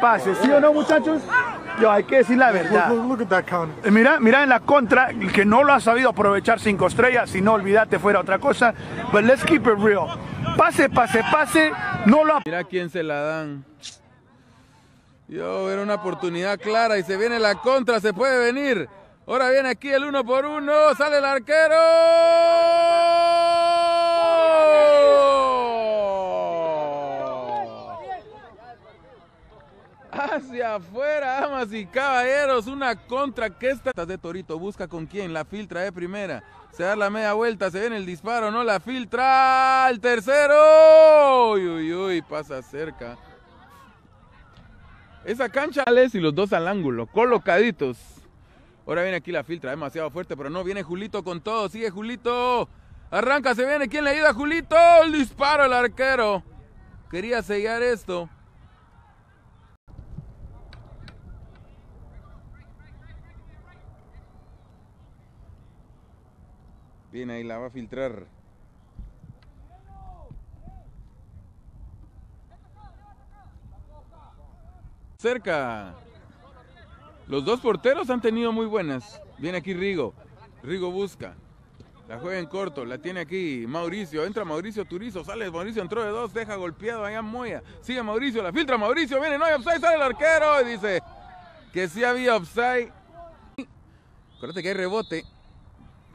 pase, ¿Sí o no, muchachos? Yo, hay que decir la verdad. Eh, mira, mira en la contra, el que no lo ha sabido aprovechar cinco estrellas, si no olvidate fuera otra cosa. But let's keep it real. Pase, pase, pase, no lo Mira quién se la dan. Yo, era una oportunidad clara y se viene la contra, se puede venir. Ahora viene aquí el uno por uno, sale el arquero. Hacia afuera, amas y caballeros, una contra que esta de Torito busca con quién, la filtra de primera, se da la media vuelta, se viene el disparo, no la filtra, el tercero, uy, uy, uy, pasa cerca. Esa cancha Alex y los dos al ángulo, colocaditos. Ahora viene aquí la filtra, demasiado fuerte, pero no, viene Julito con todo, sigue Julito. Arranca, se viene, ¿quién le ayuda? a Julito, el disparo, el arquero. Quería sellar esto. Bien, ahí la va a filtrar. Cerca. Los dos porteros han tenido muy buenas. Viene aquí Rigo. Rigo busca. La juega en corto, la tiene aquí Mauricio. Entra Mauricio Turizo, sale Mauricio, entró de dos, deja golpeado allá Moya. Sigue Mauricio, la filtra Mauricio, viene, no hay offside, sale el arquero y dice que sí había offside. Acuérdate que hay rebote.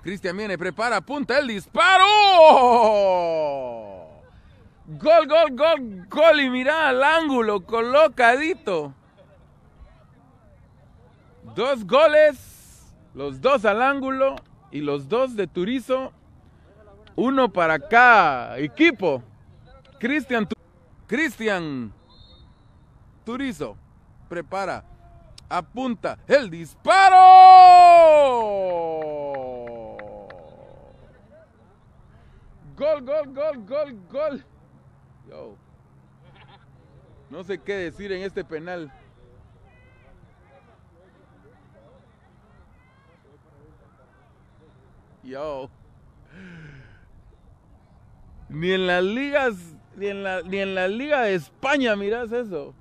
Cristian viene, prepara, apunta el disparo. Gol, gol, gol, gol. Y mira al ángulo, colocadito. Dos goles, los dos al ángulo y los dos de Turizo. Uno para cada equipo. Cristian Cristian Turizo prepara, apunta el disparo. Gol, gol, gol, gol, gol. Yo. No sé qué decir en este penal. Yo. Ni en las ligas, ni en la, ni en la Liga de España mirás eso.